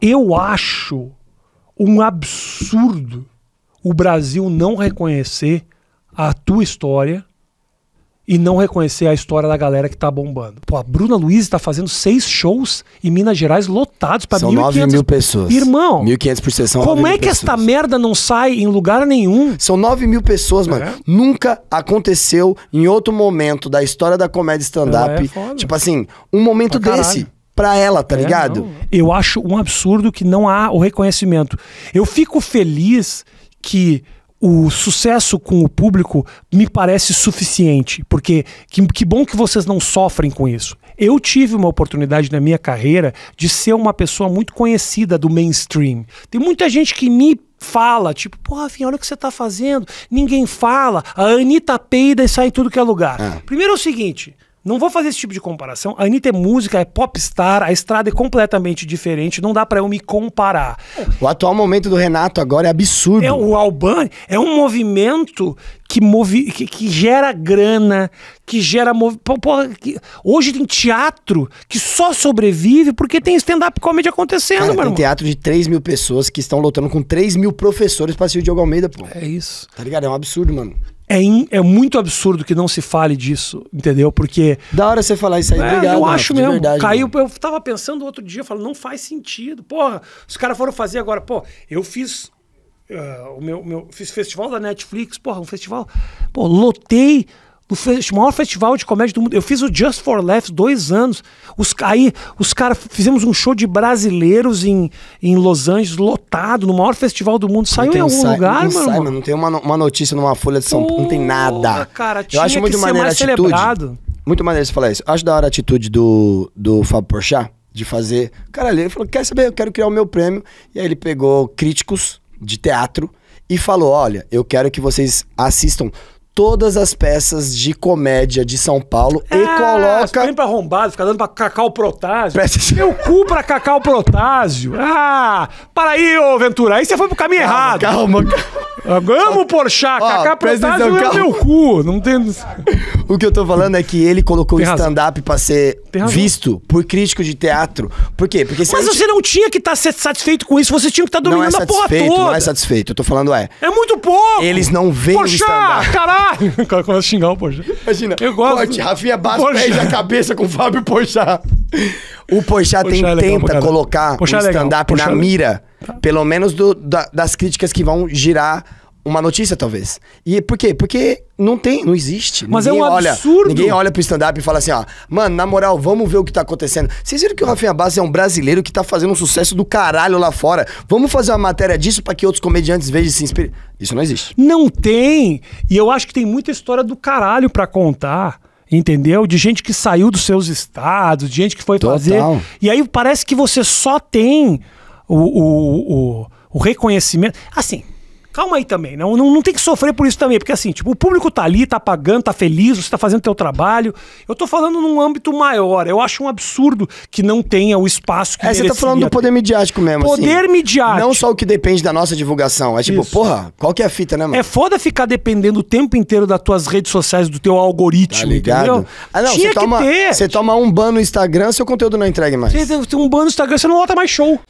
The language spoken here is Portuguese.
Eu acho um absurdo o Brasil não reconhecer a tua história e não reconhecer a história da galera que tá bombando. Pô, a Bruna Luiz tá fazendo seis shows em Minas Gerais lotados pra São 1, 9 mil pessoas. Irmão. 1.500 por sessão. Como é que pessoas. esta merda não sai em lugar nenhum? São 9 mil pessoas, mano. É. Nunca aconteceu em outro momento da história da comédia stand-up. É, é tipo assim, um momento desse. Caralho pra ela, tá é, ligado? Não. Eu acho um absurdo que não há o reconhecimento. Eu fico feliz que o sucesso com o público me parece suficiente, porque que, que, bom que vocês não sofrem com isso. Eu tive uma oportunidade na minha carreira de ser uma pessoa muito conhecida do mainstream. Tem muita gente que me fala, tipo, porra, Rafinha, olha o que você tá fazendo. Ninguém fala. A Anitta peida e sai em tudo que é lugar. É. Primeiro é o seguinte, não vou fazer esse tipo de comparação. A Anitta é música, é popstar, a estrada é completamente diferente, não dá para eu me comparar. O atual momento do Renato agora é absurdo. É, o Albani é um movimento que, movi que, que gera grana, que gera. Porra, que... Hoje tem teatro que só sobrevive porque tem stand-up comedy acontecendo, Cara, mano. Tem teatro de 3 mil pessoas que estão lotando com 3 mil professores pra ser o Diogo Almeida, pô. É isso. Tá ligado? É um absurdo, mano. É, in, é muito absurdo que não se fale disso, entendeu? Porque. Da hora você falar isso aí, é, obrigado. Eu acho mesmo. Verdade, caiu, eu tava pensando outro dia, eu falo, não faz sentido. Porra, os caras foram fazer agora, pô, eu fiz. Uh, o meu, meu. Fiz festival da Netflix, porra, um festival. Pô, lotei o maior festival de comédia do mundo. Eu fiz o Just for Laughs dois anos. Os, aí os caras fizemos um show de brasileiros em, em Los Angeles, lotado, no maior festival do mundo. Saiu em algum lugar, não mano? Sai, mano? Não tem uma, uma notícia numa folha de São Paulo, não tem nada. Cara, tinha Eu acho muito que maneira atitude. Celebrado. Muito maneiro você falar isso. Acho da hora a atitude do, do Fábio Porchat de fazer. cara ele falou: quer saber? Eu quero criar o meu prêmio. E aí ele pegou críticos de teatro e falou: olha, eu quero que vocês assistam todas as peças de comédia de São Paulo é, e ah, coloca. Vem pra arrombado, fica dando pra Cacau Protásio. Presta... Meu cu pra Cacau Protásio. Ah, para aí, ô Ventura. Aí você foi pro caminho calma, errado. Calma, calma. Amo Porchat, Cacau Protásio é meu cu. Não tem. O que eu tô falando é que ele colocou o stand-up pra ser visto por crítico de teatro. Por quê? Porque Mas gente... você não tinha que estar tá satisfeito com isso, você tinha que estar tá dominando é a porra toda. Não é satisfeito, eu tô falando é. É muito pouco! Eles não veem Poxa, stand-up. caralho! O cara começa a xingar o Poxa. Imagina, eu gosto. Corte, Rafinha Bastos perde a cabeça com o Fábio Poxa. O Poxa é legal, tenta é colocar o é stand-up é na mira, pelo menos do, da, das críticas que vão girar uma notícia, talvez. E por quê? Porque não tem, não existe. Mas é ninguém é um absurdo. ninguém olha pro stand-up e fala assim, ó, mano, na moral, vamos ver o que tá acontecendo. Vocês viram que o Rafinha Bass é um brasileiro que tá fazendo um sucesso do caralho lá fora. Vamos fazer uma matéria disso para que outros comediantes vejam e se inspirem. Isso não existe. Não tem. E eu acho que tem muita história do caralho para contar. Entendeu? De gente que saiu dos seus estados, de gente que foi Total. fazer. E aí parece que você só tem o, o, o, o reconhecimento. Assim, Calma aí também, não, né? não, não, tem que sofrer por isso também, porque assim, tipo, o público tá ali, tá pagando, tá feliz, você tá fazendo teu trabalho. Eu tô falando num âmbito maior. Eu acho um absurdo que não tenha o espaço que É, você tá falando do poder midiático mesmo, assim. Poder assim. midiático. Não só o que depende da nossa divulgação, é tipo, isso. porra, qual que é a fita, né, mano? É foda ficar dependendo o tempo inteiro das tuas redes sociais, do teu algoritmo, tá ligado? Entendeu? Ah, não, Tinha você toma, ter. Você toma um ban no Instagram, seu conteúdo não é entrega mais. Você tem um ban no Instagram, você não lota mais show.